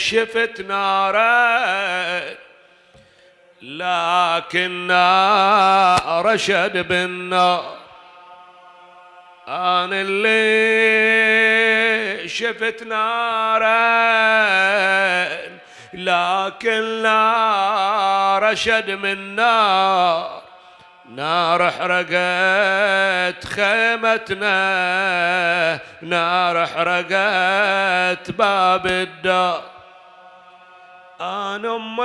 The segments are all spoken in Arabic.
شفت ناره لكن رشد شد بالنار أنا اللي شفت نارا لكن لا رشد من نار نار احرقت خيمتنا نار احرقت باب الدار انا امي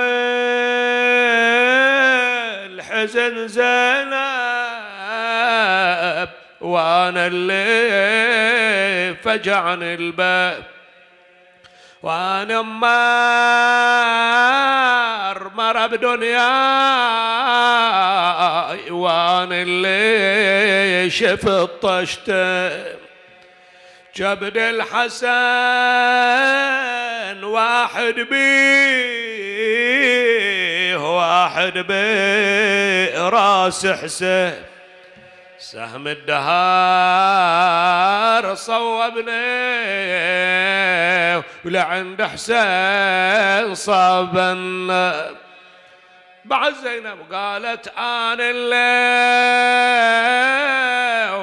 الحزن زينب وانا اللي فجعني الباب وانا مار مر بدنياي وانا اللي شفت طشته جبد الحسن واحد بيه واحد بيه راس حسين سهم الدهار صوبني ولعند حسين صابنا بعد زينب قالت أنا اللي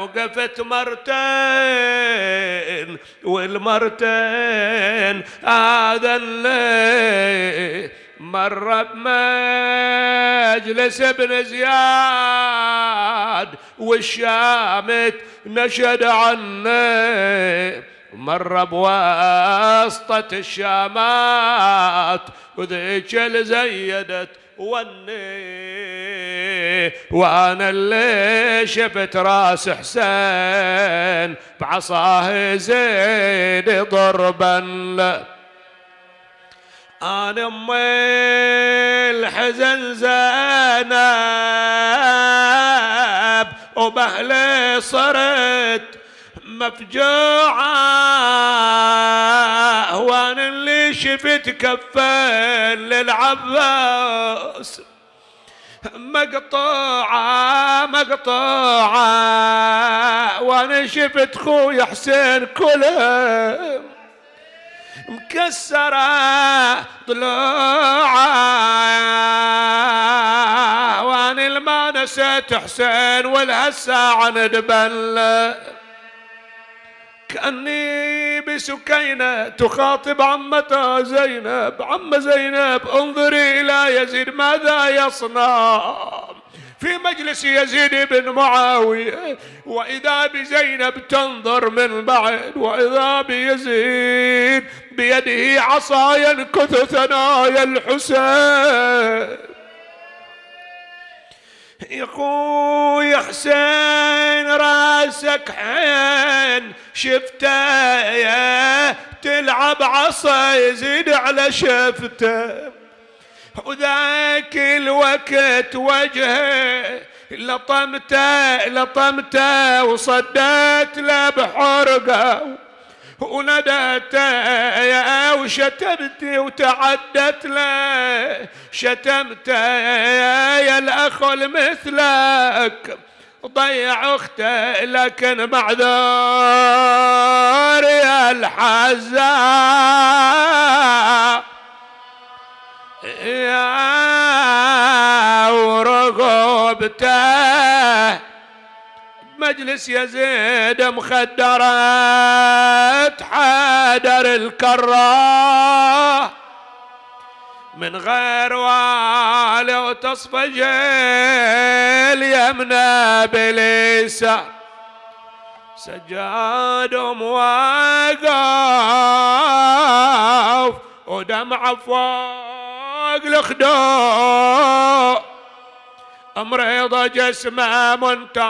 وقفت مرتين والمرتين هذا اللي مر بمجلس ابن زياد والشامت نشد عنه مر بواسطة الشامات وذيك زيدت وني وانا اللي شفت راس حسين بعصاه زين ضربا انا امي الحزن زينب وبهلي صرت مفجوعة وانا اللي شفت كفين للعباس مقطوعة مقطوعة وانا شفت خوي حسين كله مكسرة ضلوعة وانا ما نسيت حسين عن دبله كأني بسكينة تخاطب عمتها زينب عم زينب انظري إلى يزيد ماذا يصنع في مجلس يزيد بن معاوية وإذا بزينب تنظر من بعد وإذا بيزيد بيده عصا ينكث ثنايا الحسين يقول حسين راسك حين شفته تلعب عصا يزيد على شفته وذاك الوقت وجهه لطمته لطمته وصدت له بحرقه وندته وشتمتي وتعدت له شتمته يا الاخ مثلك ضيع اخته لكن معذور يا الحزان يا ورقبته مجلس يزيد مخدرات حادر الكراه من غير والي وتصفج اليمنى بلسان سجاد مواقف ودمع فوق لخدو مريضة جسمه منتحل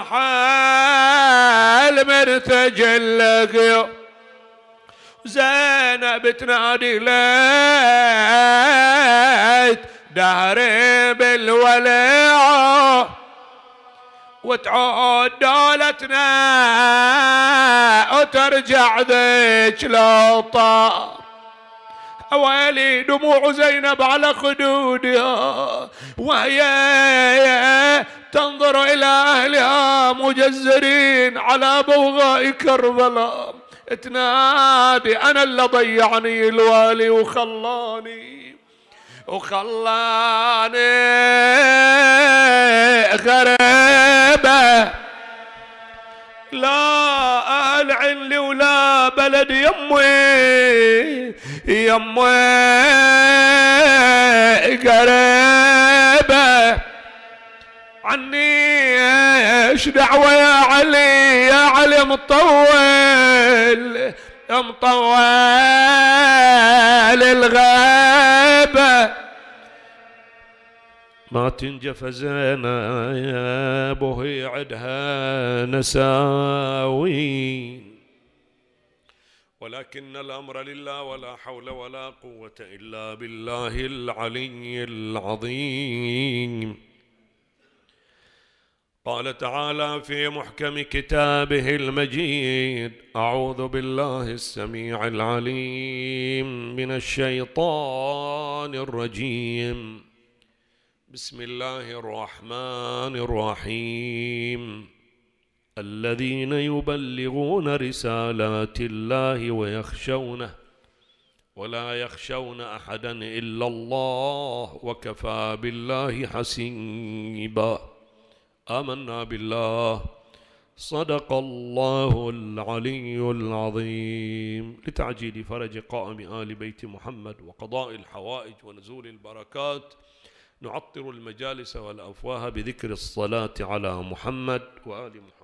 من ثجل قيوم زينب تنادي ليت دهري بالولع وتعود دولتنا وترجع ذيك لوطا ويلي دموع زينب على خدودها وهي تنظر إلى أهلها مجزرين على بوغاء كربلاء تنادي أنا اللي ضيعني الوالي وخلاني وخلاني غريبة لا أهل عندي ولا بلد يمي يمي غريبة عني ايش دعوة يا علي يا علي مطول مطول الغابة ما تنجف زينب وهي عدها نساوين ولكن الامر لله ولا حول ولا قوه الا بالله العلي العظيم قال تعالى في محكم كتابه المجيد اعوذ بالله السميع العليم من الشيطان الرجيم بسم الله الرحمن الرحيم الذين يبلغون رسالات الله ويخشونه ولا يخشون احدا الا الله وكفى بالله حسيبا امنا بالله صدق الله العلي العظيم لتعجيل فرج قائم ال بيت محمد وقضاء الحوائج ونزول البركات نعطر المجالس والافواه بذكر الصلاه على محمد وال محمد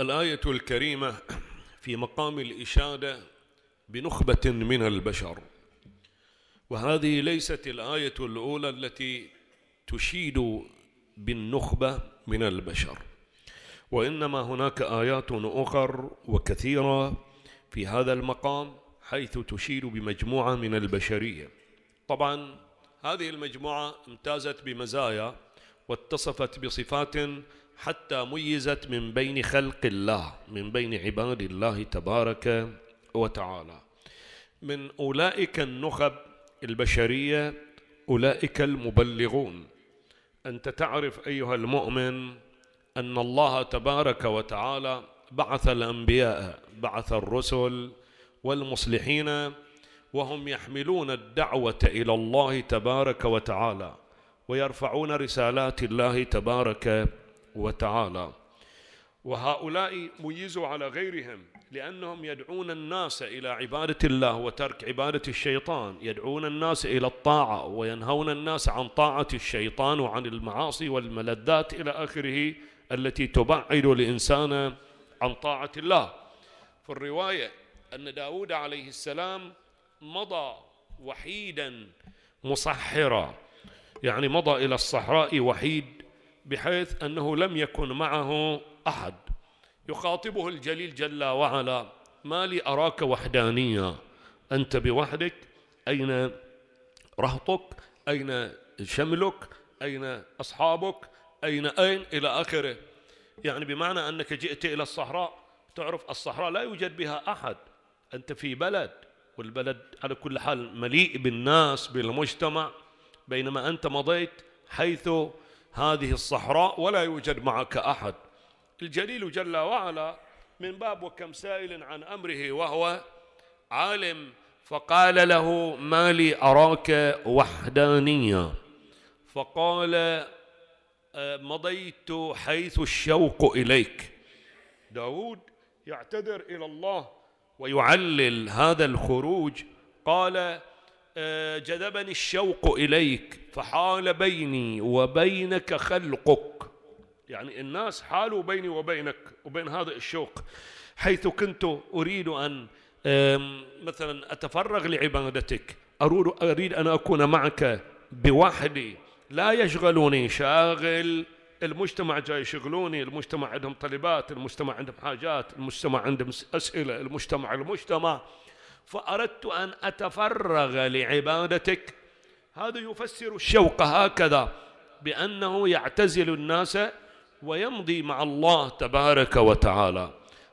الآية الكريمة في مقام الإشادة بنخبة من البشر وهذه ليست الآية الأولى التي تشيد بالنخبة من البشر وإنما هناك آيات أخر وكثيرة في هذا المقام حيث تشير بمجموعة من البشرية طبعا هذه المجموعة امتازت بمزايا واتصفت بصفات حتى ميزت من بين خلق الله من بين عباد الله تبارك وتعالى من اولئك النخب البشريه اولئك المبلغون انت تعرف ايها المؤمن ان الله تبارك وتعالى بعث الانبياء بعث الرسل والمصلحين وهم يحملون الدعوه الى الله تبارك وتعالى ويرفعون رسالات الله تبارك وتعالى وهؤلاء ميزوا على غيرهم لأنهم يدعون الناس إلى عبادة الله وترك عبادة الشيطان يدعون الناس إلى الطاعة وينهون الناس عن طاعة الشيطان وعن المعاصي والملذات إلى آخره التي تبعد الإنسان عن طاعة الله في الرواية أن داود عليه السلام مضى وحيدا مصحرا يعني مضى إلى الصحراء وحيد بحيث انه لم يكن معه احد يخاطبه الجليل جل وعلا ما لي اراك وحدانيا انت بوحدك اين رهطك اين شملك اين اصحابك اين اين الى اخره يعني بمعنى انك جئت الى الصحراء تعرف الصحراء لا يوجد بها احد انت في بلد والبلد على كل حال مليء بالناس بالمجتمع بينما انت مضيت حيث هذه الصحراء ولا يوجد معك أحد الجليل جل وعلا من باب وكم سائل عن أمره وهو عالم فقال له ما لي أراك وحدانية فقال أه، مضيت حيث الشوق إليك داود يعتذر إلى الله ويعلل هذا الخروج قال آه، جذبني الشوق إليك فحال بيني وبينك خلقك يعني الناس حالوا بيني وبينك وبين هذا الشوق حيث كنت أريد أن مثلا أتفرغ لعبادتك أريد أن أكون معك بوحدي لا يشغلوني شاغل المجتمع جاي يشغلوني المجتمع عندهم طلبات المجتمع عندهم حاجات المجتمع عندهم أسئلة المجتمع المجتمع فأردت أن أتفرغ لعبادتك هذا يفسر الشوق هكذا بأنه يعتزل الناس ويمضي مع الله تبارك وتعالى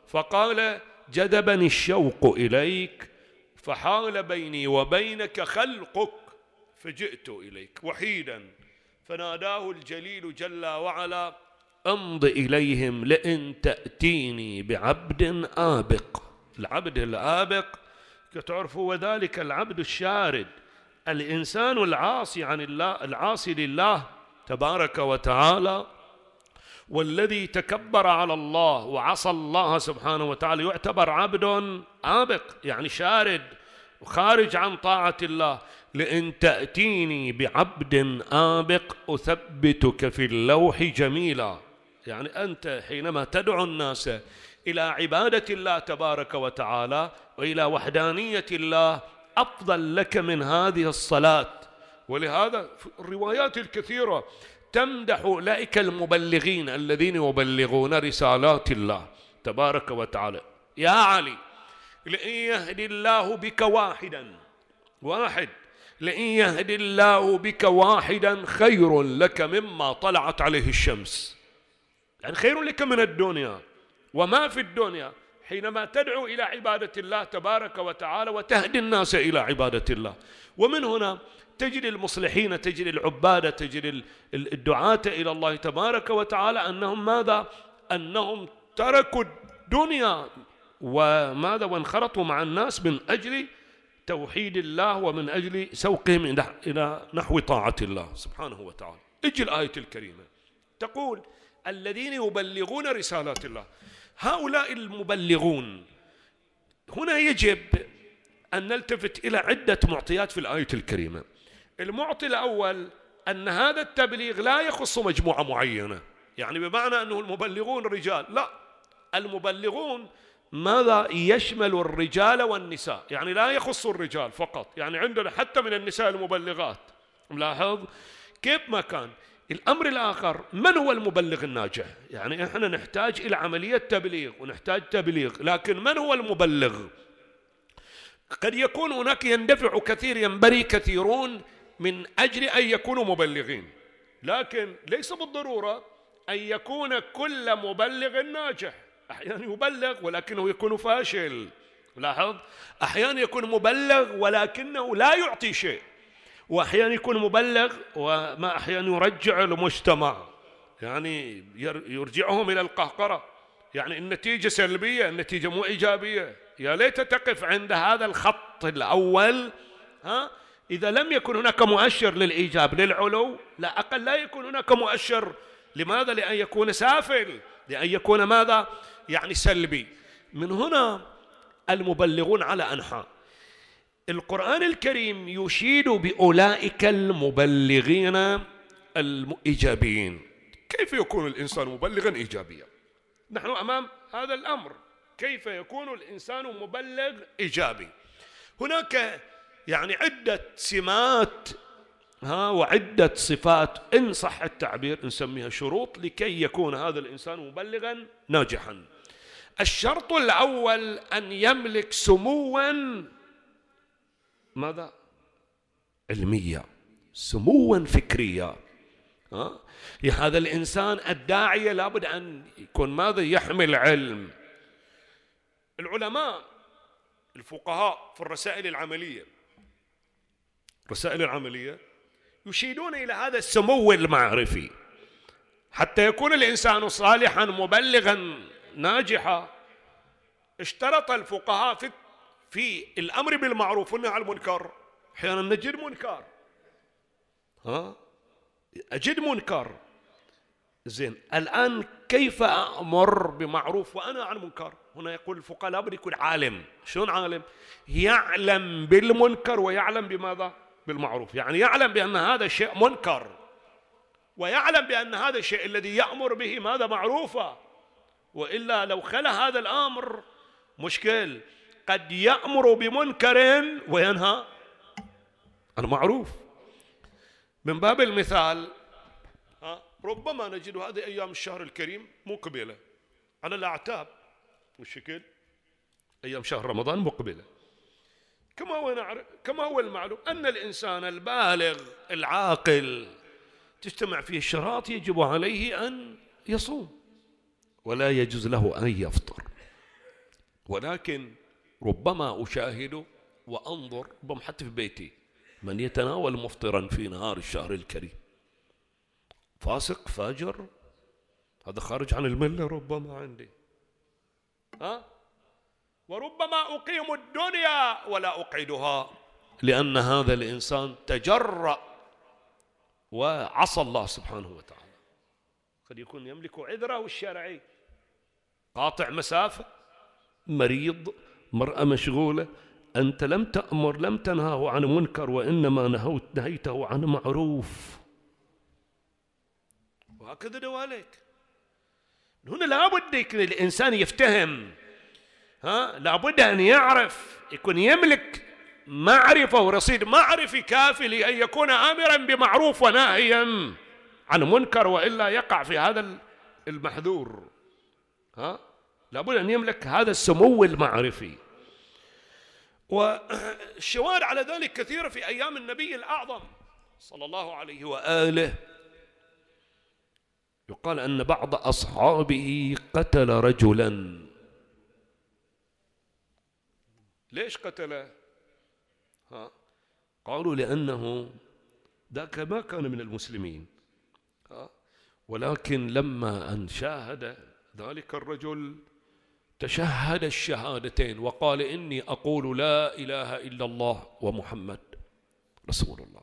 فقال جذبني الشوق إليك فحال بيني وبينك خلقك فجئت إليك وحيدا فناداه الجليل جل وعلا امض إليهم لئن تأتيني بعبد آبق العبد الآبق تعرفوا وذلك العبد الشارد الإنسان العاصي عن الله العاصي لله تبارك وتعالى والذي تكبر على الله وعصى الله سبحانه وتعالى يعتبر عبد عابق يعني شارد وخارج عن طاعة الله لئن تأتيني بعبد آبق أثبتك في اللوح جميلا يعني أنت حينما تدعو الناس الى عباده الله تبارك وتعالى والى وحدانيه الله افضل لك من هذه الصلاه ولهذا في الروايات الكثيره تمدح اولئك المبلغين الذين يبلغون رسالات الله تبارك وتعالى يا علي لئن يهدي الله بك واحدا واحد لئن يهد الله بك واحدا خير لك مما طلعت عليه الشمس يعني خير لك من الدنيا وما في الدنيا حينما تدعو إلى عبادة الله تبارك وتعالى وتهدي الناس إلى عبادة الله ومن هنا تجري المصلحين تجري العبادة تجري الدعاة إلى الله تبارك وتعالى أنهم ماذا أنهم تركوا الدنيا وماذا وانخرطوا مع الناس من أجل توحيد الله ومن أجل سوقهم إلى نحو طاعة الله سبحانه وتعالى اجي الآية الكريمة تقول الذين يبلغون رسالات الله هؤلاء المبلغون هنا يجب أن نلتفت إلى عدة معطيات في الآية الكريمة المعطي الأول أن هذا التبليغ لا يخص مجموعة معينة يعني بمعنى أنه المبلغون رجال لا المبلغون ماذا يشمل الرجال والنساء يعني لا يخص الرجال فقط يعني عندنا حتى من النساء المبلغات ملاحظ كيف ما كان الأمر الآخر من هو المبلغ الناجح يعني إحنا نحتاج إلى عملية تبليغ ونحتاج تبليغ لكن من هو المبلغ قد يكون هناك يندفع كثير ينبري كثيرون من أجل أن يكونوا مبلغين لكن ليس بالضرورة أن يكون كل مبلغ ناجح أحيانا يبلغ ولكنه يكون فاشل لاحظ أحيانا يكون مبلغ ولكنه لا يعطي شيء وأحيانا يكون مبلغ وما أحيانا يرجع المجتمع يعني يرجعهم إلى القهقرة يعني النتيجة سلبية النتيجة مو إيجابية يا ليت تقف عند هذا الخط الأول ها إذا لم يكن هناك مؤشر للإيجاب للعلو لا أقل لا يكون هناك مؤشر لماذا لأن يكون سافل لأن يكون ماذا يعني سلبي من هنا المبلغون على أنحاء القرآن الكريم يشيد بأولئك المبلغين الإيجابيين كيف يكون الإنسان مبلغا إيجابيا نحن أمام هذا الأمر كيف يكون الإنسان مبلغ إيجابي هناك يعني عدة سمات ها وعدة صفات إن صح التعبير نسميها شروط لكي يكون هذا الإنسان مبلغا ناجحا الشرط الأول أن يملك سموا ماذا علمية سموا فكريا ها؟ هذا الإنسان الداعية لابد أن يكون ماذا يحمل علم العلماء الفقهاء في الرسائل العملية الرسائل العملية يشيدون إلى هذا السمو المعرفي حتى يكون الإنسان صالحا مبلغا ناجحا اشترط الفقهاء في في الأمر بالمعروف والنهي عن المنكر أحيانا نجد منكر ها أجد منكر زين الآن كيف أمر بمعروف وأنا عن منكر هنا يقول الفقهاء لابد يكون عالم شلون عالم يعلم بالمنكر ويعلم بماذا بالمعروف يعني يعلم بأن هذا الشيء منكر ويعلم بأن هذا الشيء الذي يأمر به ماذا معروفة وإلا لو خلا هذا الأمر مشكل قد يأمر بمنكر وينهى أنا معروف من باب المثال ربما نجد هذه أيام الشهر الكريم مقبلة على الأعتاب والشكل أيام شهر رمضان مقبلة كما هو نعرف كما هو المعلوم أن الإنسان البالغ العاقل تجتمع فيه الشراط يجب عليه أن يصوم ولا يجوز له أن يفطر ولكن ربما أشاهد وأنظر ربما حتى في بيتي من يتناول مفطرا في نهار الشهر الكريم فاسق فاجر هذا خارج عن الملة ربما عندي ها وربما أقيم الدنيا ولا أقعدها لأن هذا الإنسان تجرأ وعصى الله سبحانه وتعالى قد يكون يملك عذره الشرعي قاطع مسافة مريض مرأة مشغولة أنت لم تأمر لم تنهاه عن منكر وإنما نهوت نهيته عن معروف وهكذا دوالك هنا لابد الإنسان يفتهم ها لابد أن يعرف يكون يملك معرفة ورصيد معرفي كافي لأن يكون آمرا بمعروف وناهيا عن منكر وإلا يقع في هذا المحذور ها لابد أن يملك هذا السمو المعرفي والشواهد على ذلك كثيرة في أيام النبي الأعظم صلى الله عليه وآله يقال أن بعض أصحابه قتل رجلا ليش قتله ها قالوا لأنه ذاك ما كان من المسلمين ها ولكن لما أن شاهد ذلك الرجل تشهد الشهادتين وقال إني أقول لا إله إلا الله ومحمد رسول الله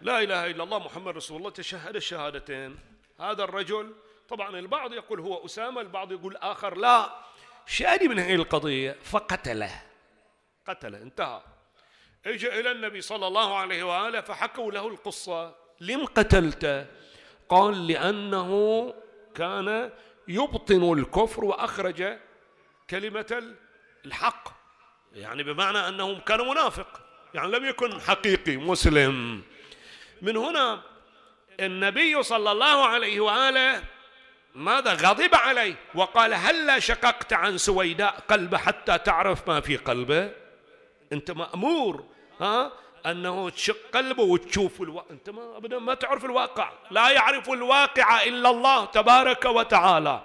لا إله إلا الله محمد رسول الله تشهد الشهادتين هذا الرجل طبعا البعض يقول هو أسامة البعض يقول آخر لا شادي من هذه القضية فقتله قتله انتهى اجى إلى النبي صلى الله عليه وآله فحكوا له القصة لم قتلته قال لأنه كان يبطن الكفر وأخرج كلمة الحق يعني بمعنى أنه كان منافق يعني لم يكن حقيقي مسلم من هنا النبي صلى الله عليه وآله ماذا غضب عليه وقال هلا شققت عن سويداء قلبه حتى تعرف ما في قلبه أنت مأمور ها أنه تشق قلبه وتشوف الواقع أنت ما أبدا ما تعرف الواقع لا يعرف الواقع إلا الله تبارك وتعالى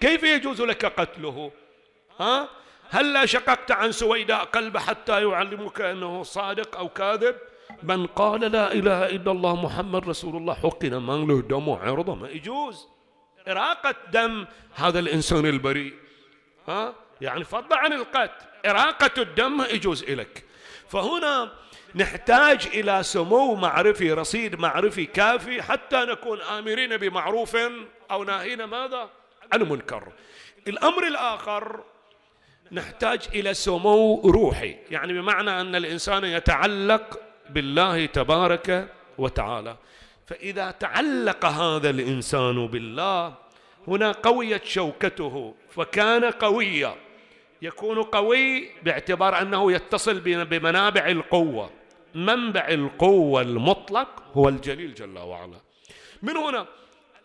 كيف يجوز لك قتله ها هلا شققت عن سويداء قلب حتى يعلمك أنه صادق أو كاذب من قال لا إله إلا الله محمد رسول الله حقن ما له دم وعرضه ما يجوز إراقة دم هذا الإنسان البريء ها يعني فضل عن القتل إراقة الدم ما يجوز لك فهنا نحتاج إلى سمو معرفي رصيد معرفي كافي حتى نكون آمرين بمعروف أو ناهين ماذا عن منكر الأمر الآخر نحتاج إلى سمو روحي يعني بمعنى أن الإنسان يتعلق بالله تبارك وتعالى فإذا تعلق هذا الإنسان بالله هنا قويت شوكته فكان قويا يكون قوي باعتبار انه يتصل بمنابع القوه منبع القوه المطلق هو الجليل جل وعلا من هنا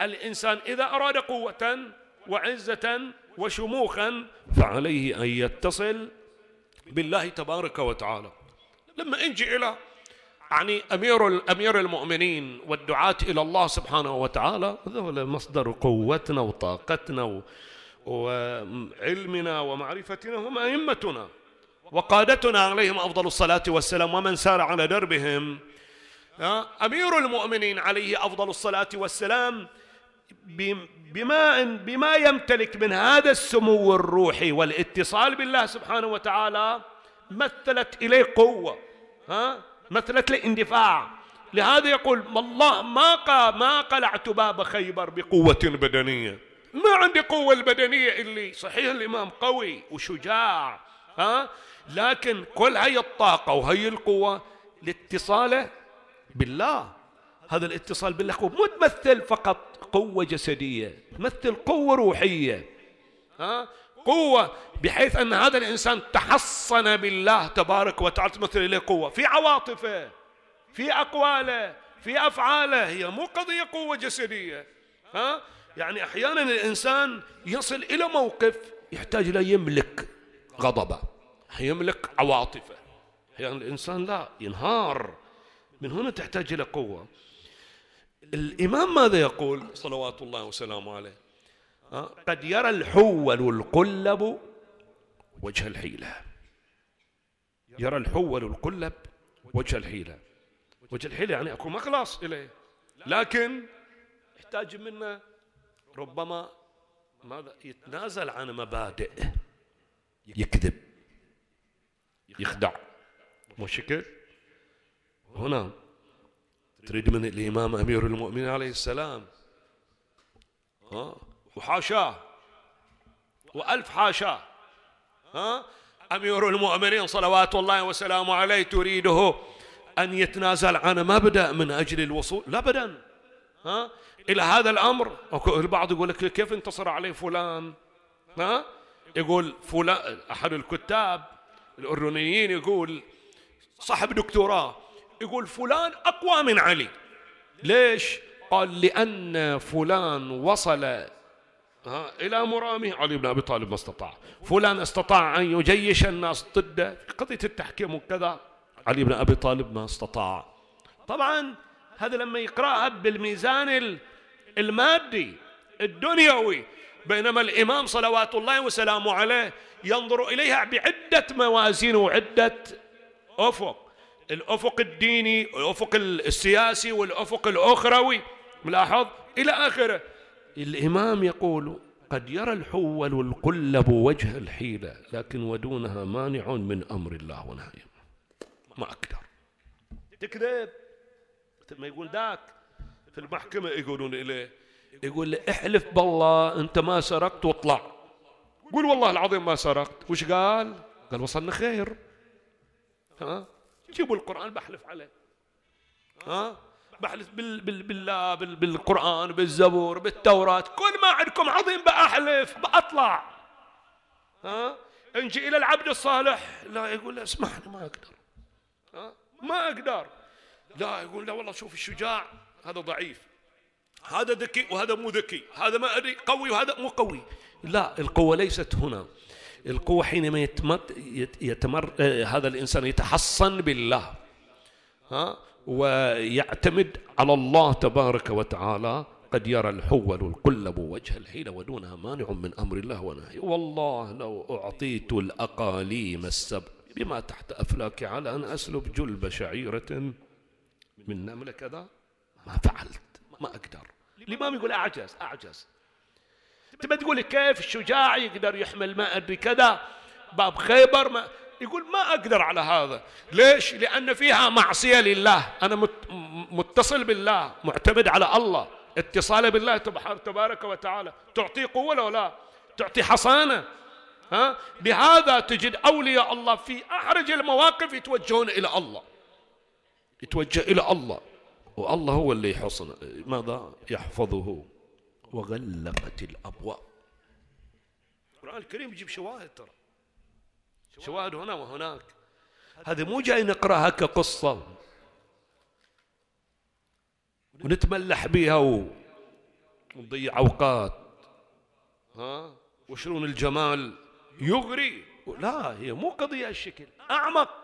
الانسان اذا اراد قوه وعزه وشموخا فعليه ان يتصل بالله تبارك وتعالى لما نجي الى يعني امير امير المؤمنين والدعاة الى الله سبحانه وتعالى هذول مصدر قوتنا وطاقتنا و... وعلمنا ومعرفتنا هم أئمتنا وقادتنا عليهم أفضل الصلاة والسلام ومن سار على دربهم آه، أمير المؤمنين عليه أفضل الصلاة والسلام بما بما يمتلك من هذا السمو الروحي والاتصال بالله سبحانه وتعالى مثلت إليه قوة ها آه، مثلت لي اندفاع لهذا يقول الله ما ما قلعت باب خيبر بقوة بدنية ما عندي قوة البدنية اللي صحيح الإمام قوي وشجاع ها لكن كل هاي الطاقة وهي القوة لاتصاله بالله هذا الاتصال بالله هو مو تمثل فقط قوة جسدية تمثل قوة روحية ها قوة بحيث أن هذا الإنسان تحصن بالله تبارك وتعالى تمثل إليه قوة في عواطفه في أقواله في أفعاله هي مو قضية قوة جسدية ها يعني أحيانا الإنسان يصل إلى موقف يحتاج لا يملك غضبه يملك عواطفه أحيانا الإنسان لا ينهار من هنا تحتاج إلى قوة الإمام ماذا يقول صلوات الله وسلامه عليه آه، قد يرى الحول والقلب وجه الحيلة يرى الحول والقلب وجه الحيلة وجه الحيلة يعني أكون مخلص إليه لكن يحتاج منا ربما ماذا يتنازل عن مبادئ يكذب يخدع مو شكل هنا تريد من الإمام أمير المؤمنين عليه السلام ها وحاشاه وألف حاشاه ها أمير المؤمنين صلوات الله وسلامه عليه تريده أن يتنازل عن مبدأ من أجل الوصول لا أبدا ها إلى هذا الأمر البعض يقول لك كيف انتصر عليه فلان ها؟ يقول فلان أحد الكتاب الأردنيين يقول صاحب دكتوراه يقول فلان أقوى من علي ليش؟ قال لأن فلان وصل ها إلى مرامه علي بن أبي طالب ما استطاع فلان استطاع أن يجيش الناس ضده في قضية التحكيم وكذا علي بن أبي طالب ما استطاع طبعا هذا لما يقرأها بالميزان المادي الدنيوي بينما الإمام صلوات الله وسلامه عليه ينظر إليها بعدة موازين وعدة أفق الأفق الديني الأفق السياسي والأفق الأخروي ملاحظ إلى آخره الإمام يقول قد يرى الحول القلب وجه الحيلة لكن ودونها مانع من أمر الله ونهيه ما أقدر تكذب ما يقول ذاك في المحكمة يقولون إليه يقول لي احلف بالله أنت ما سرقت واطلع قول والله العظيم ما سرقت وش قال قال وصلنا خير ها جيبوا القرآن بحلف عليه ها بحلف بال بال بالله بال بالقرآن بالزبور بالتوراة كل ما عندكم عظيم بأحلف بأطلع ها انجي إلى العبد الصالح لا يقول اسمح لي ما أقدر ها ما أقدر لا يقول لا والله شوف الشجاع هذا ضعيف هذا ذكي وهذا مو ذكي هذا ما أدري قوي وهذا مو قوي لا القوة ليست هنا القوة حينما يتمر, يتمر آه، هذا الإنسان يتحصن بالله ها ويعتمد على الله تبارك وتعالى قد يرى الحول القلب وجه الحيل ودونها مانع من أمر الله ونهي والله لو أعطيت الأقاليم السبع بما تحت أفلاك على أن أسلب جلب شعيرة من نملة كذا ما فعلت ما أقدر الإمام يقول أعجز أعجز تبى تقول كيف الشجاع يقدر يحمل ما أدري كذا باب خيبر ما يقول ما أقدر على هذا ليش لأن فيها معصية لله أنا متصل بالله معتمد على الله اتصالي بالله تبارك وتعالى تعطيه قوة لو لا تعطي حصانة ها بهذا تجد أولياء الله في أحرج المواقف يتوجهون إلى الله يتوجه إلى الله والله هو اللي حصن ماذا يحفظه وغلقت الأبواب القرآن الكريم يجيب شواهد ترى شواهد هنا وهناك هذه مو جاي نقراها كقصة ونتملح بها ونضيع أوقات ها وشلون الجمال يغري لا هي مو قضية الشكل أعمق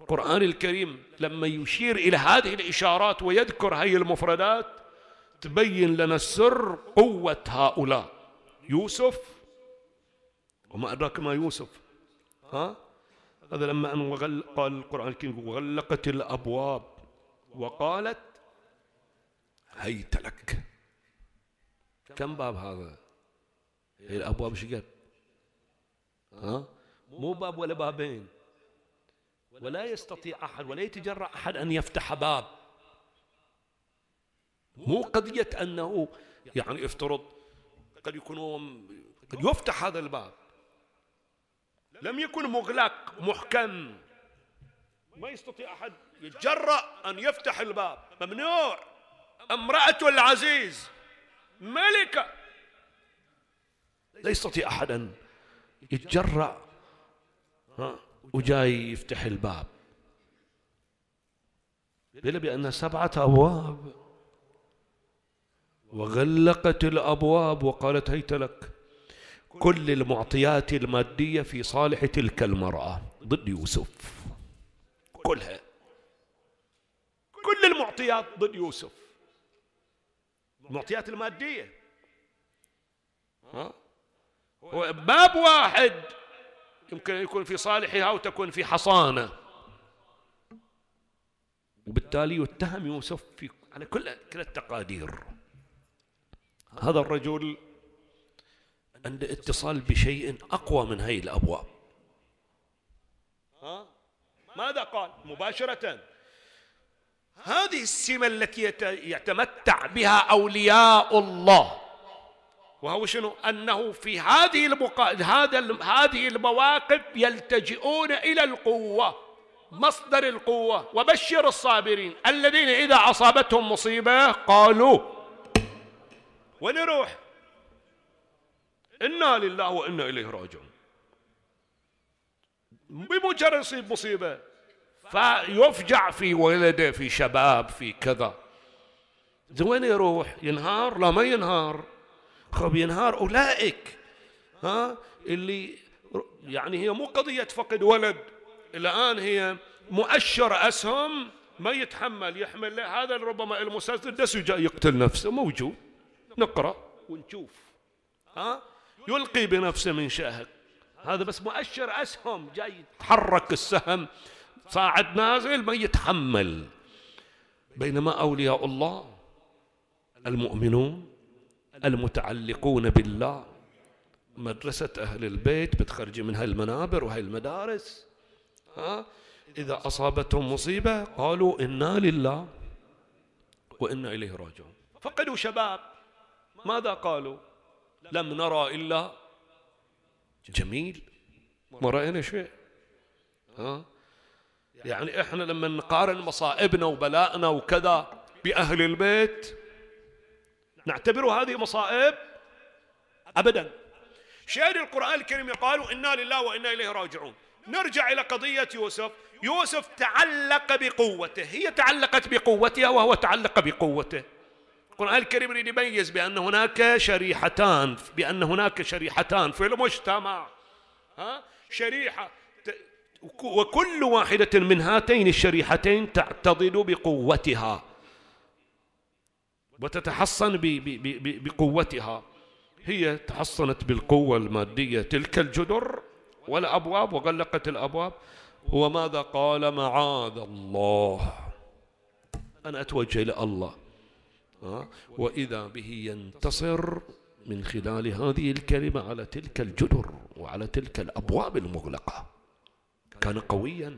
القرآن الكريم لما يشير إلى هذه الإشارات ويذكر هذه المفردات تبين لنا السر قوة هؤلاء يوسف وما أدراك ما يوسف ها هذا لما أن وغل قال القرآن الكريم وغلقت الأبواب وقالت هيت لك كم باب هذا هي الأبواب شقد ها مو باب ولا بابين ولا يستطيع أحد ولا يتجرأ أحد أن يفتح باب مو قضية أنه يعني افترض قد يكون قد يفتح هذا الباب لم يكن مغلق محكم ما يستطيع أحد يتجرأ أن يفتح الباب ممنوع امرأة العزيز ملكة لا يستطيع أحد أن يتجرأ ها وجاي يفتح الباب بلا بأن سبعة أبواب وغلقت الأبواب وقالت هيت لك كل المعطيات المادية في صالح تلك المرأة ضد يوسف كلها كل المعطيات ضد يوسف المعطيات المادية ها؟ هو باب واحد يمكن أن يكون في صالحها وتكون في حصانة وبالتالي يتهم يوسف في على كل كل التقادير هذا الرجل عنده اتصال بشيء أقوى من هي الأبواب ها؟ ماذا قال مباشرة هذه السمة التي يتمتع بها أولياء الله وهو شنو أنه في هذه المقا... هذا هذه المواقف يلتجئون إلى القوة مصدر القوة وبشر الصابرين الذين إذا أصابتهم مصيبة قالوا ونروح إنا لله وإنا إليه راجعون بمجرد يصيب مصيبة فيفجع في ولده في شباب في كذا زين يروح ينهار لا ما ينهار بينهار أولئك ها اللي يعني هي مو قضية فقد ولد الآن هي مؤشر أسهم ما يتحمل يحمل له هذا ربما المسدس دس يقتل نفسه موجود نقرأ ونشوف ها يلقي بنفسه من شاهق هذا بس مؤشر أسهم جاي يتحرك السهم صاعد نازل ما يتحمل بينما أولياء الله المؤمنون المتعلقون بالله مدرسة أهل البيت بتخرجي من وهي المدارس ها إذا أصابتهم مصيبة قالوا إنا لله وإنا إليه راجعون فقدوا شباب ماذا قالوا لم نرى إلا جميل ما رأينا شيء ها يعني إحنا لما نقارن مصائبنا وبلاءنا وكذا بأهل البيت نعتبر هذه مصائب أبدا شاهد القرآن الكريم قالوا إنا لله وإنا إليه راجعون نرجع إلى قضية يوسف يوسف تعلق بقوته هي تعلقت بقوتها وهو تعلق بقوته القرآن الكريم يريد يميز بأن هناك شريحتان بأن هناك شريحتان في المجتمع ها شريحة وكل واحدة من هاتين الشريحتين تعتضد بقوتها وتتحصن بقوتها هي تحصنت بالقوة المادية تلك الجدر والأبواب وغلقت الأبواب وماذا قال معاذ الله أنا أتوجه إلى الله وإذا به ينتصر من خلال هذه الكلمة على تلك الجدر وعلى تلك الأبواب المغلقة كان قويا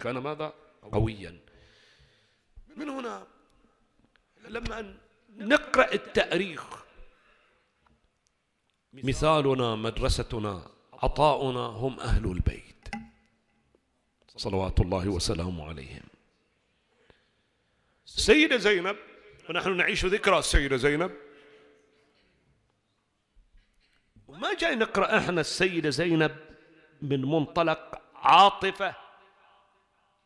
كان ماذا قويا من هنا لما نقرأ التاريخ مثالنا مدرستنا عطاؤنا هم أهل البيت صلوات الله وسلامه عليهم السيدة زينب ونحن نعيش ذكرى السيدة زينب وما جاي نقرأ احنا السيدة زينب من منطلق عاطفة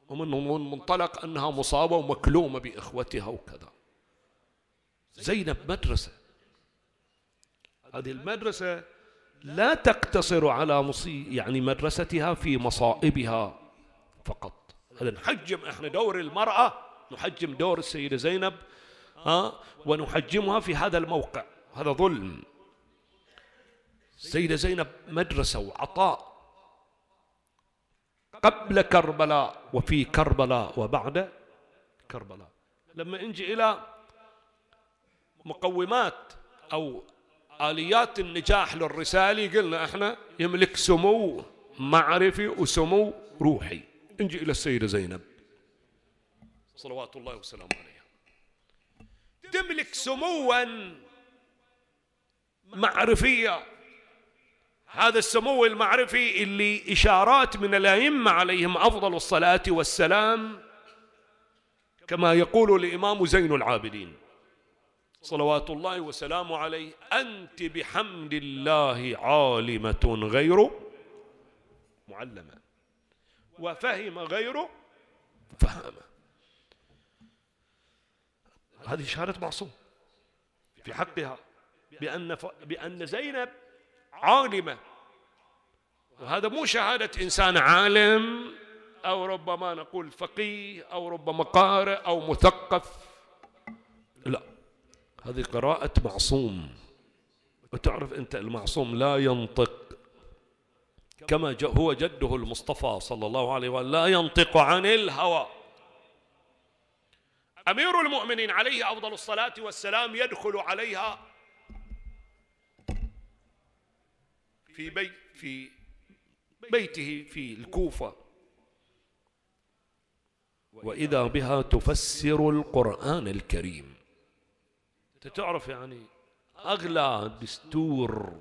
ومن منطلق أنها مصابة ومكلومة بإخوتها وكذا زينب مدرسة هذه المدرسة لا تقتصر على مصي يعني مدرستها في مصائبها فقط هذا نحجم احنا دور المرأة نحجم دور السيدة زينب ها ونحجمها في هذا الموقع هذا ظلم السيدة زينب مدرسة وعطاء قبل كربلاء وفي كربلاء وبعد كربلاء لما نجي إلى مقومات أو آليات النجاح للرسالة قلنا احنا يملك سمو معرفي وسمو روحي نجي إلى السيدة زينب صلوات الله وسلامه عليها تملك سموا معرفيا هذا السمو المعرفي اللي إشارات من الأئمة عليهم أفضل الصلاة والسلام كما يقول الإمام زين العابدين صلوات الله وسلامه عليه أنت بحمد الله عالمة غير معلمة وفهم غير فهم هذه شهادة معصوم في حقها بأن, ف... بأن زينب عالمة وهذا مو شهادة إنسان عالم أو ربما نقول فقيه أو ربما قارئ أو مثقف لا هذه قراءة معصوم وتعرف أنت المعصوم لا ينطق كما هو جده المصطفى صلى الله عليه وآله لا ينطق عن الهوى أمير المؤمنين عليه أفضل الصلاة والسلام يدخل عليها في بيت في بيته في الكوفة وإذا بها تفسر القرآن الكريم انت تعرف يعني اغلى دستور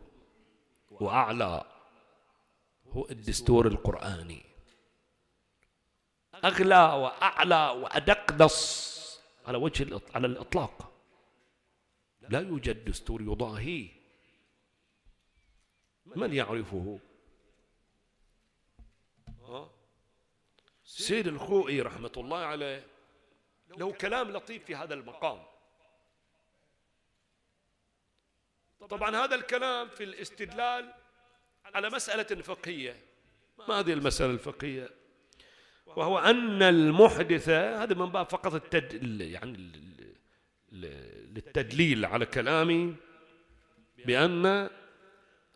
واعلى هو الدستور القراني اغلى واعلى وادق نص على وجه على الاطلاق لا يوجد دستور يضاهيه من يعرفه سيد الخوئي رحمة الله عليه له كلام لطيف في هذا المقام طبعا هذا الكلام في الاستدلال على مسألة فقهية ما هذه المسألة الفقهية وهو أن المحدث هذا من باب فقط التد... يعني للتدليل على كلامي بأن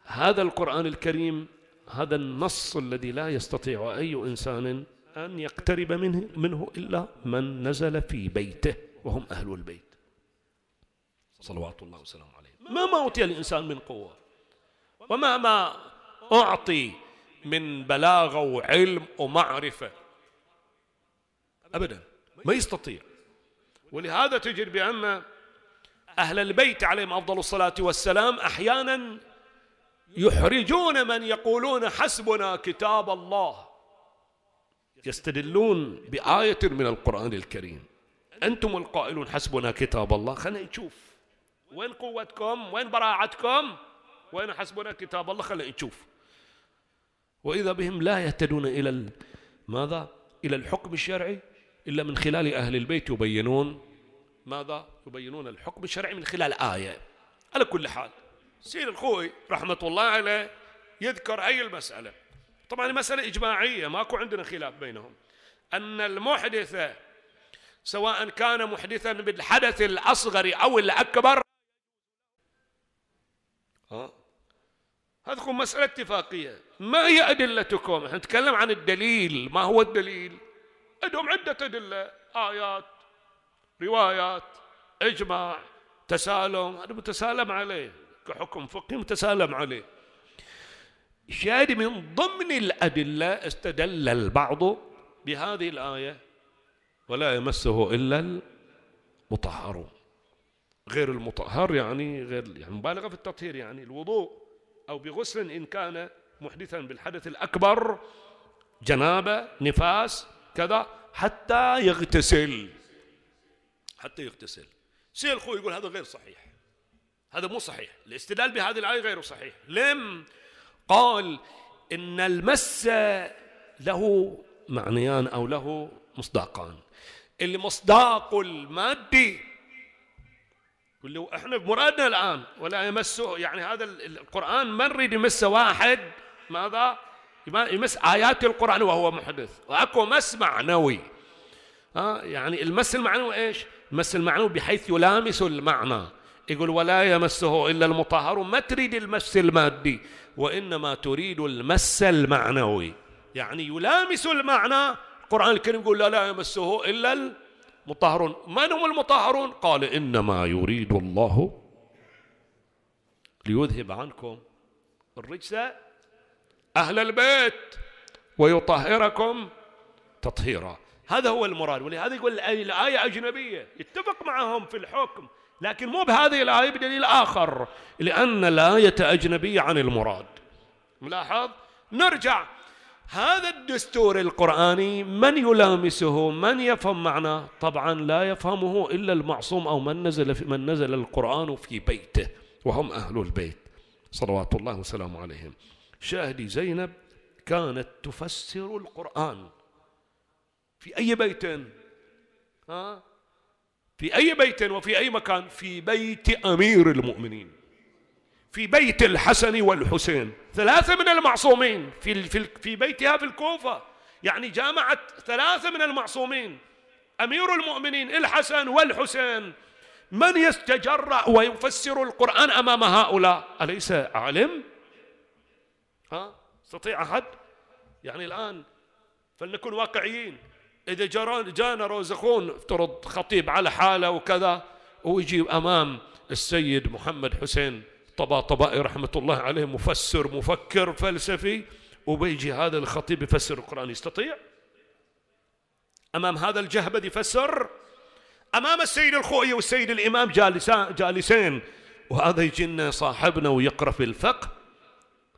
هذا القرآن الكريم هذا النص الذي لا يستطيع أي إنسان أن يقترب منه, منه إلا من نزل في بيته وهم أهل البيت صلوات الله وسلامه عليه ما ما أوتي الإنسان من قوة وما ما أعطي من بلاغة وعلم ومعرفة أبدا ما يستطيع ولهذا تجد بأن أهل البيت عليهم أفضل الصلاة والسلام أحيانا يحرجون من يقولون حسبنا كتاب الله يستدلون بآية من القرآن الكريم أنتم القائلون حسبنا كتاب الله خلينا نشوف وين قوتكم وين براعتكم وين حسبنا كتاب الله خلينا نشوف وإذا بهم لا يهتدون إلى ماذا إلى الحكم الشرعي إلا من خلال أهل البيت يبينون ماذا يبينون الحكم الشرعي من خلال آية على كل حال سير الخوي رحمة الله عليه يذكر أي المسألة طبعا المسألة إجماعية ماكو عندنا خلاف بينهم أن المحدث سواء كان محدثا بالحدث الأصغر أو الأكبر هذه هذكم مسألة اتفاقية ما هي أدلتكم احنا نتكلم عن الدليل ما هو الدليل عندهم عدة أدلة آيات روايات إجماع تسالم هذا متسالم عليه كحكم فقهي متسالم عليه شاهد من ضمن الأدلة استدل البعض بهذه الآية ولا يمسه إلا المطهرون غير المطهر يعني غير يعني مبالغة في التطهير يعني الوضوء أو بغسل إن كان محدثا بالحدث الأكبر جنابة نفاس كذا حتى يغتسل حتى يغتسل سيل الخوي يقول هذا غير صحيح هذا مو صحيح الاستدلال بهذه الآية غير صحيح لم قال إن المس له معنيان أو له مصداقان المصداق المادي واللي احنا مرادنا الان ولا يمسه يعني هذا القران ما نريد يمسه واحد ماذا يمس ايات القران وهو محدث واكو مس معنوي ها آه، يعني المس المعنوي ايش؟ المس المعنوي بحيث يلامس المعنى يقول ولا يمسه الا المطهر ما تريد المس المادي وانما تريد المس المعنوي يعني يلامس المعنى القران الكريم يقول لا لا يمسه الا مطهرون من هم المطهرون قال إنما يريد الله ليذهب عنكم الرجس أهل البيت ويطهركم تطهيرا هذا هو المراد ولهذا يقول الآية أجنبية يتفق معهم في الحكم لكن مو بهذه الآية بدليل آخر لأن الآية أجنبية عن المراد ملاحظ نرجع هذا الدستور القرآني من يلامسه من يفهم معناه طبعا لا يفهمه إلا المعصوم أو من نزل في من نزل القرآن في بيته وهم أهل البيت صلوات الله وسلامه عليهم شاهدي زينب كانت تفسر القرآن في أي بيت ها في أي بيت وفي أي مكان في بيت أمير المؤمنين في بيت الحسن والحسين ثلاثة من المعصومين في, في, في بيتها في الكوفة يعني جامعت ثلاثة من المعصومين أمير المؤمنين الحسن والحسين من يتجرأ ويفسر القرآن أمام هؤلاء أليس عالم؟ ها؟ استطيع أحد؟ يعني الآن فلنكن واقعيين إذا جانا روزخون افترض خطيب على حاله وكذا ويجي أمام السيد محمد حسين طباطبائي رحمة الله عليه مفسر مفكر فلسفي وبيجي هذا الخطيب يفسر القرآن يستطيع أمام هذا الجهبد يفسر أمام السيد الخوي والسيد الإمام جالسين وهذا يجينا صاحبنا ويقرأ في الفقه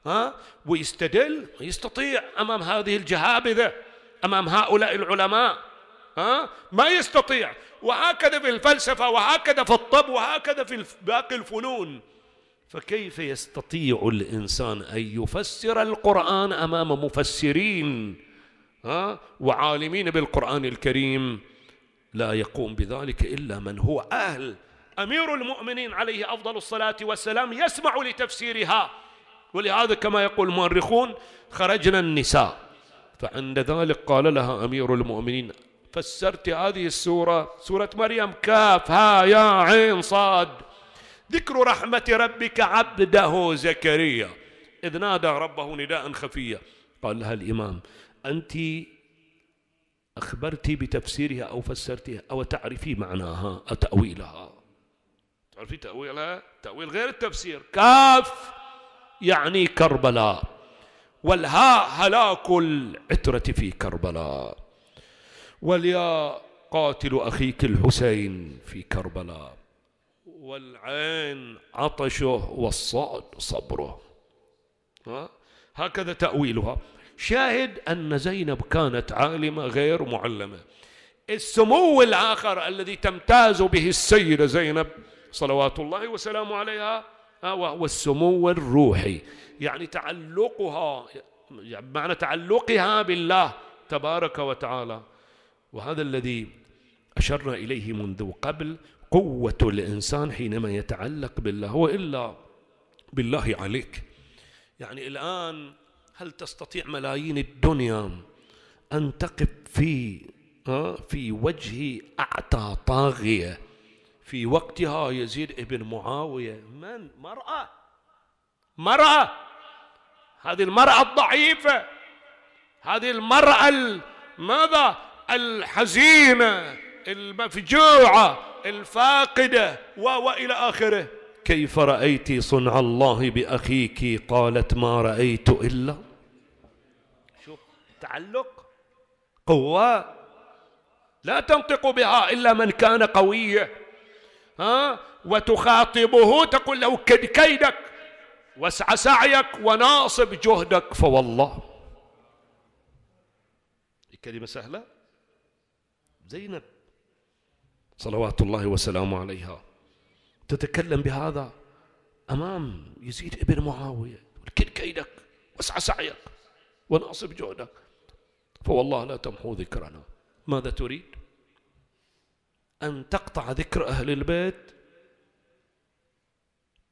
ها ويستدل يستطيع أمام هذه الجهابذة أمام هؤلاء العلماء ها ما يستطيع وهكذا في الفلسفة وهكذا في الطب وهكذا في باقي الفنون فكيف يستطيع الانسان ان يفسر القران امام مفسرين ها وعالمين بالقران الكريم لا يقوم بذلك الا من هو اهل امير المؤمنين عليه افضل الصلاه والسلام يسمع لتفسيرها ولهذا كما يقول المؤرخون خرجنا النساء فعند ذلك قال لها امير المؤمنين فسرت هذه السوره سوره مريم كاف ها يا عين صاد ذكر رحمة ربك عبده زكريا إذ نادى ربه نداء خفيا قال لها الإمام أنت أخبرتي بتفسيرها أو فسرتها أو تعرفي معناها أو تأويلها تعرفي تأويلها تأويل غير التفسير كاف يعني كربلاء والهاء هلاك العترة في كربلاء والياء قاتل أخيك الحسين في كربلاء والعين عطشه والصاد صبره ها؟ هكذا تأويلها شاهد أن زينب كانت عالمة غير معلمة السمو الآخر الذي تمتاز به السيدة زينب صلوات الله وسلامه عليها وهو السمو الروحي يعني تعلقها يعني معنى تعلقها بالله تبارك وتعالى وهذا الذي أشرنا إليه منذ قبل قوة الإنسان حينما يتعلق بالله هو إلا بالله عليك يعني الآن هل تستطيع ملايين الدنيا أن تقف في آه، في وجه أعتى طاغية في وقتها يزيد ابن معاوية من مرأة مرأة هذه المرأة الضعيفة هذه المرأة ماذا الحزينة المفجوعة الفاقدة وإلى آخره كيف رأيت صنع الله بأخيك قالت ما رأيت إلا شوف تعلق قوة لا تنطق بها إلا من كان قوية ها وتخاطبه تقول له كد كيدك واسع سعيك وناصب جهدك فوالله كلمة سهلة زينب صلوات الله وسلامه عليها تتكلم بهذا أمام يزيد ابن معاوية والكل كيدك واسع سعيك وناصب جهدك فوالله لا تمحو ذكرنا ماذا تريد أن تقطع ذكر أهل البيت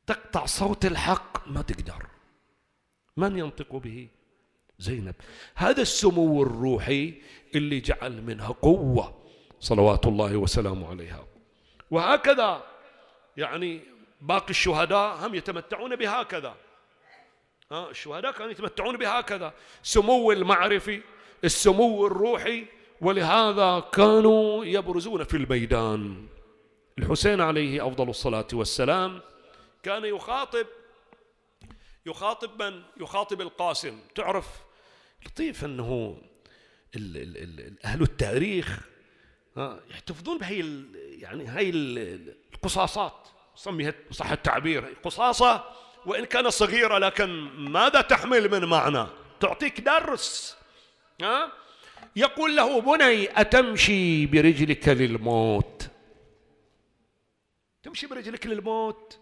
تقطع صوت الحق ما تقدر من ينطق به زينب هذا السمو الروحي اللي جعل منها قوه صلوات الله وسلامه عليها وهكذا يعني باقي الشهداء هم يتمتعون بهكذا ها الشهداء كانوا يتمتعون بهكذا سمو المعرفي السمو الروحي ولهذا كانوا يبرزون في الميدان الحسين عليه أفضل الصلاة والسلام كان يخاطب يخاطب من يخاطب القاسم تعرف لطيف أنه أهل التاريخ يحتفظون بهي يعني هي القصاصات سميها صح التعبير قصاصة وإن كانت صغيرة لكن ماذا تحمل من معنى تعطيك درس ها؟ يقول له بني أتمشي برجلك للموت تمشي برجلك للموت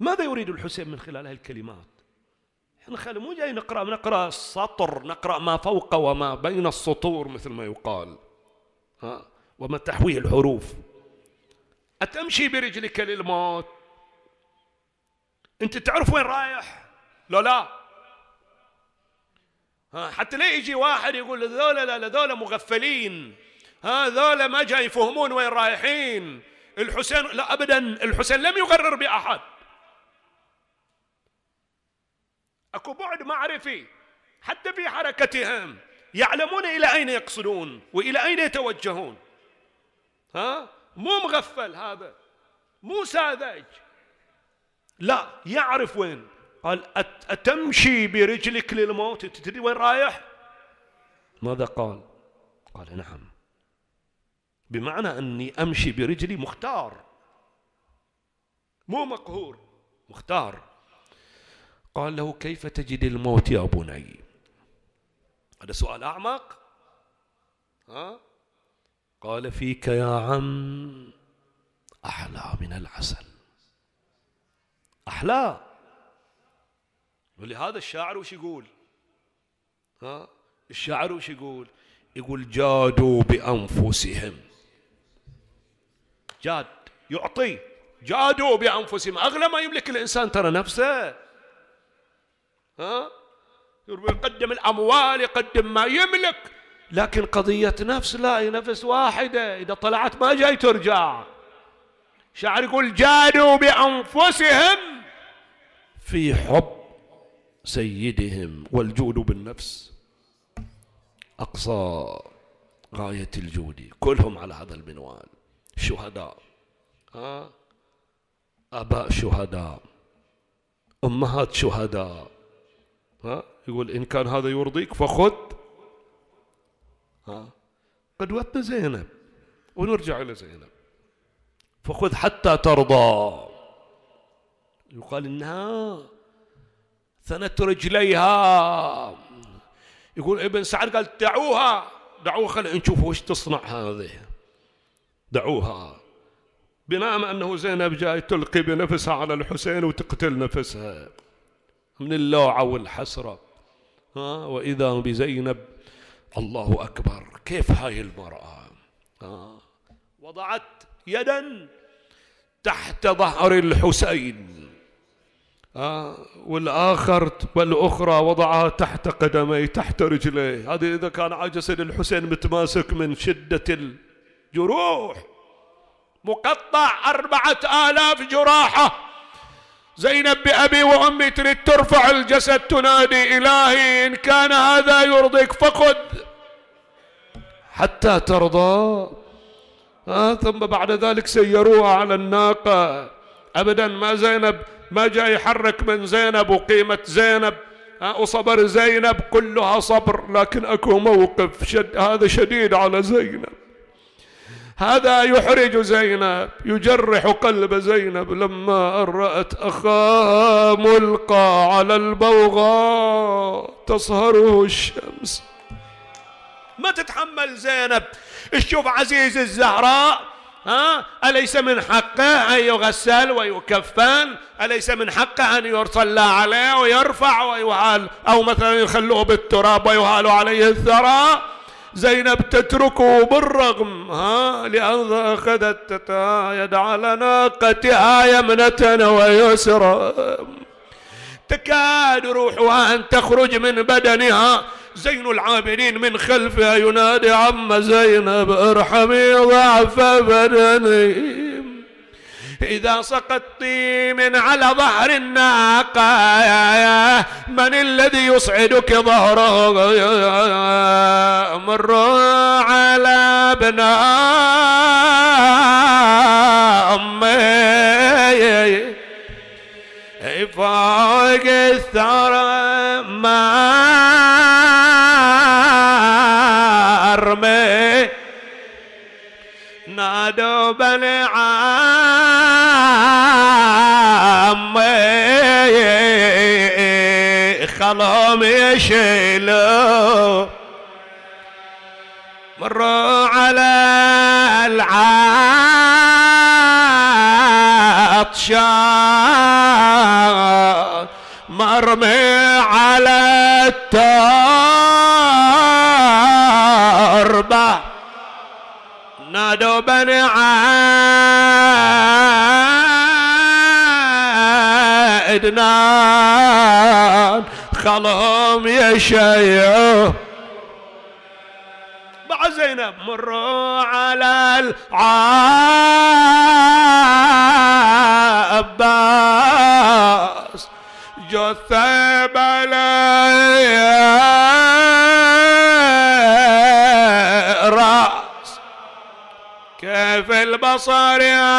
ماذا يريد الحسين من خلال هذه الكلمات احنا مو جاي نقرا نقرا السطر نقرا ما فوق وما بين السطور مثل ما يقال ها وما تحويه الحروف أتمشي برجلك للموت أنت تعرف وين رايح لو لا ها حتى لا يجي واحد يقول ذولا لا لا ذولا مغفلين ها ذولا ما جاي يفهمون وين رايحين الحسين لا أبدا الحسين لم يغرر بأحد أكو بعد معرفي حتى في حركتهم يعلمون إلى أين يقصدون وإلى أين يتوجهون ها مو مغفل هذا مو ساذج لا يعرف وين قال أتمشي برجلك للموت تدري وين رايح ماذا قال قال نعم بمعنى أني أمشي برجلي مختار مو مقهور مختار قال له كيف تجد الموت يا بني هذا سؤال أعمق ها؟ قال فيك يا عم أحلى من العسل أحلى ولهذا الشاعر وش يقول ها؟ الشاعر وش يقول يقول جادوا بأنفسهم جاد يعطي جادوا بأنفسهم أغلى ما يملك الإنسان ترى نفسه ها يقدم الأموال يقدم ما يملك لكن قضية نفس لا هي نفس واحدة إذا طلعت ما جاي ترجع شعر يقول جادوا بأنفسهم في حب سيدهم والجود بالنفس أقصى غاية الجود كلهم على هذا المنوال شهداء ها آباء شهداء أمهات شهداء ها يقول إن كان هذا يرضيك فخذ ها قدوتنا زينب ونرجع إلى زينب فخذ حتى ترضى يقال إنها ثنت رجليها يقول ابن سعد قال دعوها دعوها خلينا نشوف وش تصنع هذه دعوها بناء انه زينب جاي تلقي بنفسها على الحسين وتقتل نفسها من اللوعة والحسرة ها وإذا بزينب الله أكبر كيف هاي المرأة ها وضعت يدا تحت ظهر الحسين ها والآخر والأخرى وضعها تحت قدميه تحت رجليه هذه إذا كان عجز الحسين متماسك من شدة الجروح مقطع أربعة آلاف جراحة زينب بأبي وأمي تريد ترفع الجسد تنادي إلهي إن كان هذا يرضيك فخذ حتى ترضى آه ثم بعد ذلك سيروها على الناقة أبدا ما زينب ما جاء يحرك من زينب وقيمة زينب آه وصبر زينب كلها صبر لكن أكو موقف شد هذا شديد على زينب هذا يحرج زينب يجرح قلب زينب لما أن رأت أخاها ملقى على البوغاء تصهره الشمس ما تتحمل زينب تشوف عزيز الزهراء ها أليس من حقه أن يغسل ويكفن أليس من حقه أن يصلى عليه ويرفع ويهال أو مثلا يخلوه بالتراب ويهال عليه الثرى زينب تتركه بالرغم ها لأن أخذت تتايد على ناقتها آية يمنة ويسرا تكاد روحها أن تخرج من بدنها زين العابدين من خلفها ينادي عم زينب ارحمي ضعف بدني إذا سقطت من على ظهر الناقة من الذي يصعدك ظهره مر على ابن أمي فوق الثرى ما أرمي نادوا بني القلم يشيلوا مروا على العطشان مرمي على التربة نادوا بني عادنان خلهم شيخ مع زينب مروا على العباس جثة بلايا راس كيف البصر يا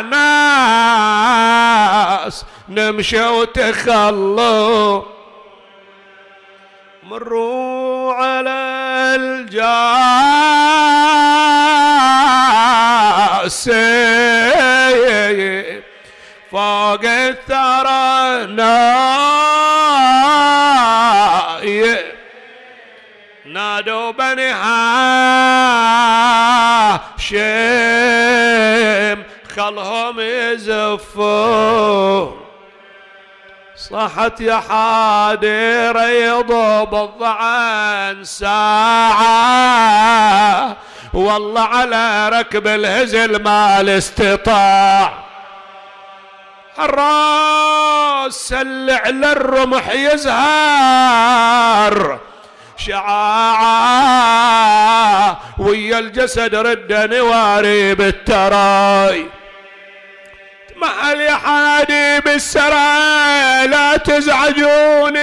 ناس نمشوا وتخلوا مروا على الجاسي فوق الثرى نادوا بني هاشم خلهم يزفون صحت يا حادر يضب الضعن ساعة والله على ركب الهزل ما الاستطاع الراس سلع للرمح يزهر شعاعة ويا الجسد رد نواري بالتراي يا حادي بالسرى لا تزعجوني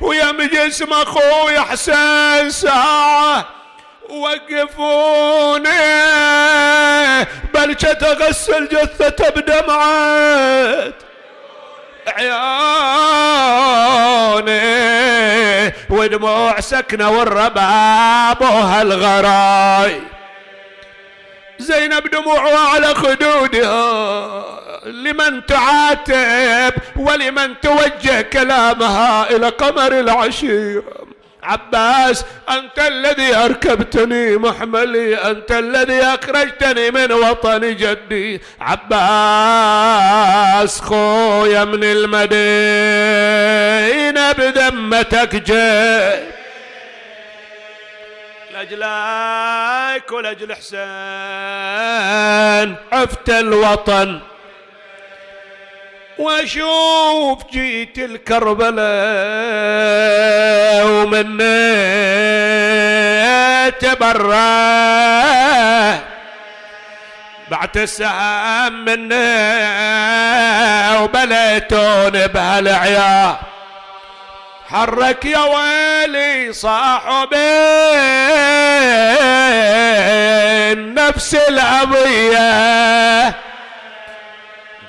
ويا جسم اخوي حسين ساعة وقفوني بلشت اغسل جثته بدمعات عيوني ودموع سكنه والرباب وهالغرايب زينب دموعها على خدودها لمن تعاتب ولمن توجه كلامها الى قمر العشيره عباس انت الذي اركبتني محملي انت الذي اخرجتني من وطن جدي عباس خويا من المدينه بدمتك جيت لأجلك ولأجل حسين عفت الوطن واشوف جيت الكربلاء ومنيت برا بعت السهام مني وبليتون بهالعيال حرك يا ويلي صاحب النفس الأبية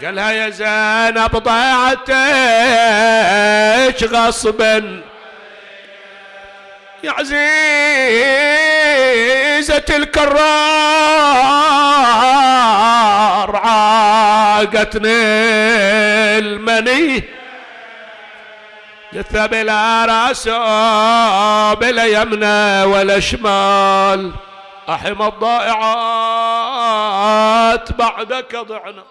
قالها يا زينب ضيعتك غصبا يا عزيزة الكرار عاقتني المنيه جثة بلا راسه بلا يمنى ولا شمال أحمى الضائعات بعدك ضعنا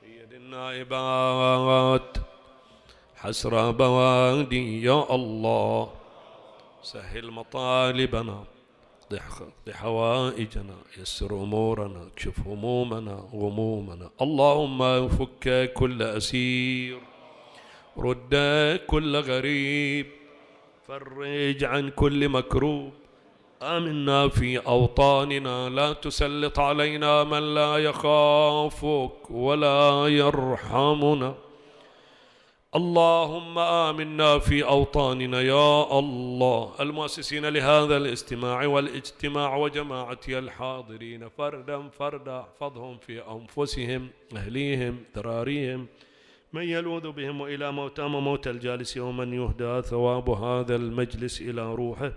سيد النائبات حسرى بوادي يا الله سهل مطالبنا ضح حوائجنا يسر أمورنا اكشف همومنا غمومنا اللهم فك كل أسير رد كل غريب فرج عن كل مكروب آمنا في أوطاننا لا تسلط علينا من لا يخافك ولا يرحمنا اللهم آمنا في أوطاننا يا الله المؤسسين لهذا الاستماع والاجتماع وجماعة الحاضرين فردا فردا احفظهم في أنفسهم أهليهم ذراريهم من يلوذ بهم وإلى موتام موت الجالس يوما يهدى ثواب هذا المجلس إلى روحه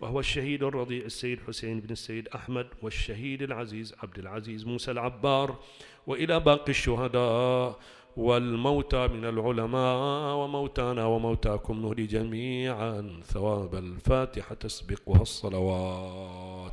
وهو الشهيد الرضيع السيد حسين بن السيد أحمد والشهيد العزيز عبد العزيز موسى العبار وإلى باقي الشهداء والموتى من العلماء وموتانا وموتاكم نهدي جميعا ثواب الفاتحة تسبقها الصلوات